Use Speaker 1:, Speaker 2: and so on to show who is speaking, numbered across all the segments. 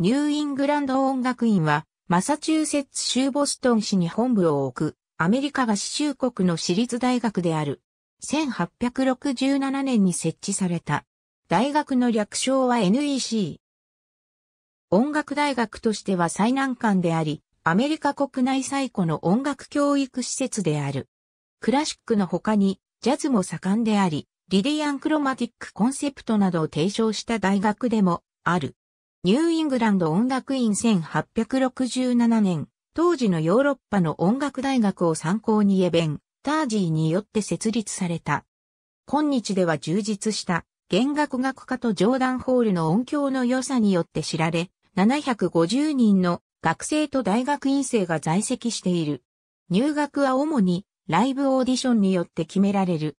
Speaker 1: ニューイングランド音楽院は、マサチューセッツ州ボストン市に本部を置く、アメリカ合衆国の私立大学である。1867年に設置された。大学の略称は NEC。音楽大学としては最難関であり、アメリカ国内最古の音楽教育施設である。クラシックの他に、ジャズも盛んであり、リディアンクロマティックコンセプトなどを提唱した大学でもある。ニューイングランド音楽院1867年、当時のヨーロッパの音楽大学を参考にエベン、タージーによって設立された。今日では充実した弦楽学科とジョーダンホールの音響の良さによって知られ、750人の学生と大学院生が在籍している。入学は主にライブオーディションによって決められる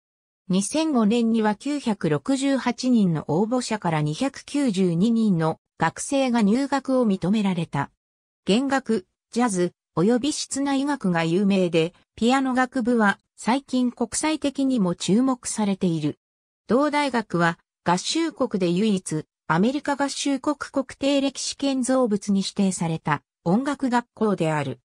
Speaker 1: 2005年には968人の応募者から292人の学生が入学を認められた。弦楽、ジャズ、及び室内楽が有名で、ピアノ学部は最近国際的にも注目されている。同大学は合衆国で唯一、アメリカ合衆国国定歴史建造物に指定された音楽学校である。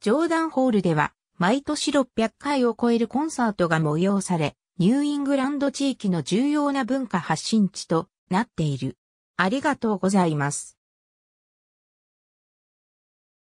Speaker 1: ジョーダンホールでは毎年600回を超えるコンサートが催され、ニューイングランド地域の重要な文化発信地となっている。ありがとうございます。